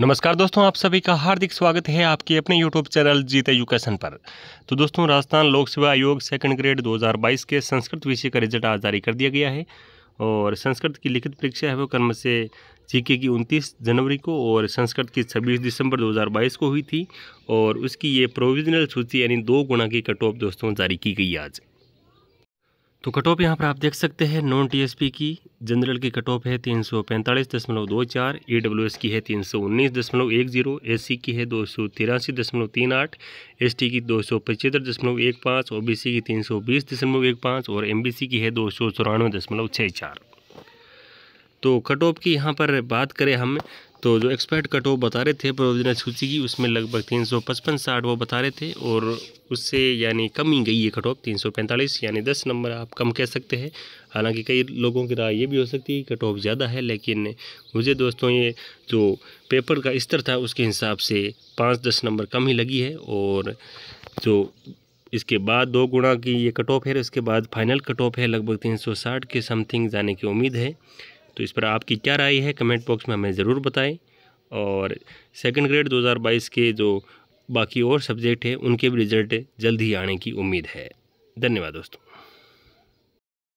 नमस्कार दोस्तों आप सभी का हार्दिक स्वागत है आपके अपने यूट्यूब चैनल जीत एजुकेशन पर तो दोस्तों राजस्थान लोक सेवा आयोग सेकंड ग्रेड 2022 के संस्कृत विषय का रिजल्ट आज जारी कर दिया गया है और संस्कृत की लिखित परीक्षा है वो कर्म से जीके की 29 जनवरी को और संस्कृत की 26 दिसंबर 2022 को हुई थी और उसकी ये प्रोविजनल सूची यानी दो गुणा की कट ऑफ दोस्तों जारी की गई आज तो कट ऑफ यहाँ पर आप देख सकते हैं नॉन टीएसपी की जनरल की कट ऑफ है तीन सौ पैंतालीस दशमलव दो चार ए डब्ल्यू एस की है तीन सौ उन्नीस दशमलव एक जीरो एस सी की है दो सौ तिरासी दशमलव तीन आठ एस टी की दो सौ पचहत्तर दशमलव एक पाँच ओ बी सी की तीन सौ बीस दशमलव एक पाँच और एम बी सी की है दो सौ चौरानवे दशमलव छः चार तो कट ऑफ की यहाँ पर बात करें हम तो जो एक्सपर्ट कट वो बता रहे थे प्रोविजनल सूची की उसमें लगभग तीन सौ पचपन साठ वो बता रहे थे और उससे यानी कम ही गई है कट ऑफ तीन सौ पैंतालीस यानी दस नंबर आप कम कह सकते हैं हालांकि कई लोगों की राय ये भी हो सकती है कि कट ऑफ ज़्यादा है लेकिन मुझे दोस्तों ये जो पेपर का स्तर था उसके हिसाब से पाँच दस नंबर कम ही लगी है और जो इसके बाद दो गुणा की ये कट ऑफ है उसके बाद फाइनल कट ऑफ है लगभग तीन सौ साठ के समथिंग जाने की उम्मीद है तो इस पर आपकी क्या राय है कमेंट बॉक्स में हमें ज़रूर बताएं और सेकंड ग्रेड 2022 के जो बाकी और सब्जेक्ट हैं उनके भी रिज़ल्ट जल्द ही आने की उम्मीद है धन्यवाद दोस्तों